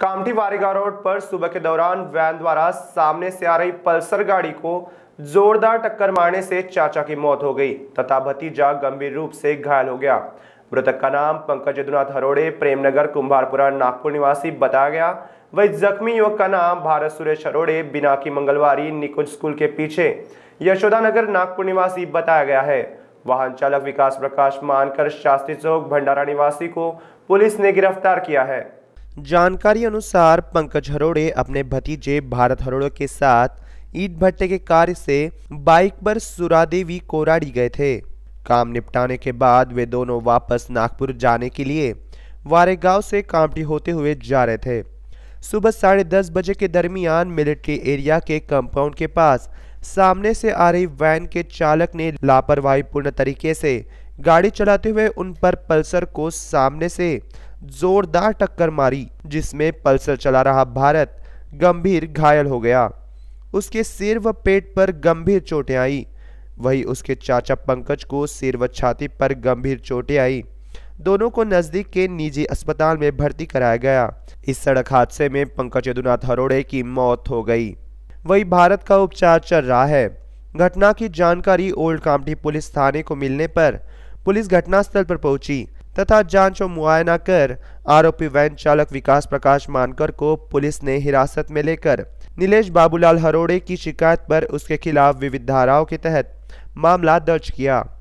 Kamthi वारिका road पर सुबह के दौरान वैन द्वारा सामने से आ रही पल्सर गाड़ी को जोरदार टक्कर मारने से चाचा की मौत हो गई तथा भतीजा गंभीर रूप से घायल हो गया मृतक का नाम पंकज यदुनाथ हरोड़े प्रेमनगर कुंभारपुरा नागपुर निवासी बताया गया वही जख्मी युवक का नाम भारत सुरेश हरोड़े बिना की मंगलवारी निकुंज स्कूल के पीछे यशोदा नगर नागपुर निवासी बताया गया है वाहन चालक विकास प्रकाश मानकर शास्त्री चौक भंडारा निवासी को पुलिस ने गिरफ्तार किया है जानकारी अनुसार पंकज हरोड़े अपने भतीजे भारत हरोड़े के साथ ईट भट्टे के कार्य से बाइक पर सुरा देवी कोराड़ी गए थे काम निपटाने के बाद वे दोनों वापस नागपुर जाने के लिए वारेगांव से कामटी होते हुए जा रहे थे सुबह साढ़े दस बजे के दरमियान मिलिट्री एरिया के कंपाउंड के पास सामने से आ रही वैन के चालक ने लापरवाहीपूर्ण तरीके से गाड़ी चलाते हुए उन पर पल्सर को सामने से जोरदार टक्कर मारी जिसमें पल्सर चला रहा भारत गंभीर घायल हो गया उसके सिर व पेट पर गंभीर चोटें आई वहीं उसके चाचा पंकज को सिर व छाती पर गंभीर चोटें आई दोनों को नज़दीक के निजी अस्पताल में भर्ती कराया गया इस सड़क हादसे में पंकज यदुनाथ हरोड़े की मौत हो गई वही भारत का उपचार चल रहा है घटना की जानकारी ओल्ड कामठी पुलिस थाने को मिलने पर पुलिस घटनास्थल पर पहुंची तथा जांच और मुआयना कर आरोपी वैन चालक विकास प्रकाश मानकर को पुलिस ने हिरासत में लेकर नीलेश बाबूलाल हरोड़े की शिकायत पर उसके खिलाफ विविध धाराओं के तहत मामला दर्ज किया